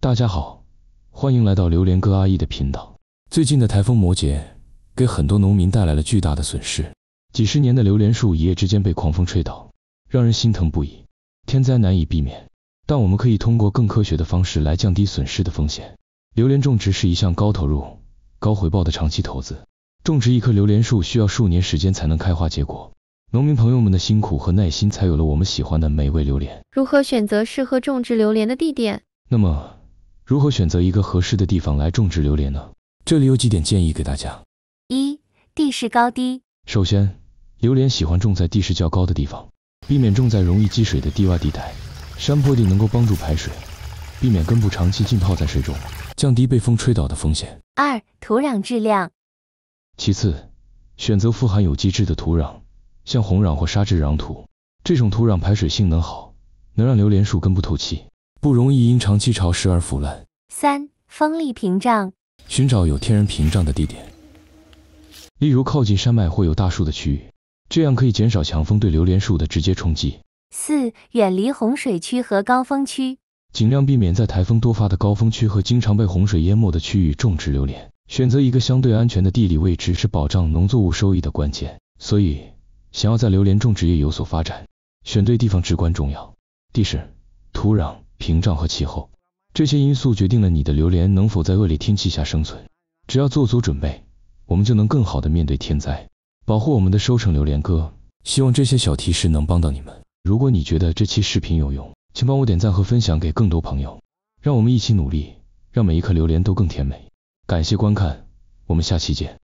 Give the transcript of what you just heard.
大家好，欢迎来到榴莲哥阿姨的频道。最近的台风摩羯给很多农民带来了巨大的损失，几十年的榴莲树一夜之间被狂风吹倒，让人心疼不已。天灾难以避免，但我们可以通过更科学的方式来降低损失的风险。榴莲种植是一项高投入、高回报的长期投资，种植一棵榴莲树需要数年时间才能开花结果，农民朋友们的辛苦和耐心才有了我们喜欢的美味榴莲。如何选择适合种植榴莲的地点？那么如何选择一个合适的地方来种植榴莲呢？这里有几点建议给大家：一、地势高低。首先，榴莲喜欢种在地势较高的地方，避免种在容易积水的低洼地带。山坡地能够帮助排水，避免根部长期浸泡在水中，降低被风吹倒的风险。二、土壤质量。其次，选择富含有机质的土壤，像红壤或沙质壤土，这种土壤排水性能好，能让榴莲树根部透气。不容易因长期潮湿而腐烂。三、风力屏障，寻找有天然屏障的地点，例如靠近山脉或有大树的区域，这样可以减少强风对榴莲树的直接冲击。四、远离洪水区和高风区，尽量避免在台风多发的高风区和经常被洪水淹没的区域种植榴莲。选择一个相对安全的地理位置是保障农作物收益的关键。所以，想要在榴莲种植业有所发展，选对地方至关重要。第十，土壤。屏障和气候，这些因素决定了你的榴莲能否在恶劣天气下生存。只要做足准备，我们就能更好的面对天灾，保护我们的收成。榴莲哥希望这些小提示能帮到你们。如果你觉得这期视频有用，请帮我点赞和分享给更多朋友。让我们一起努力，让每一颗榴莲都更甜美。感谢观看，我们下期见。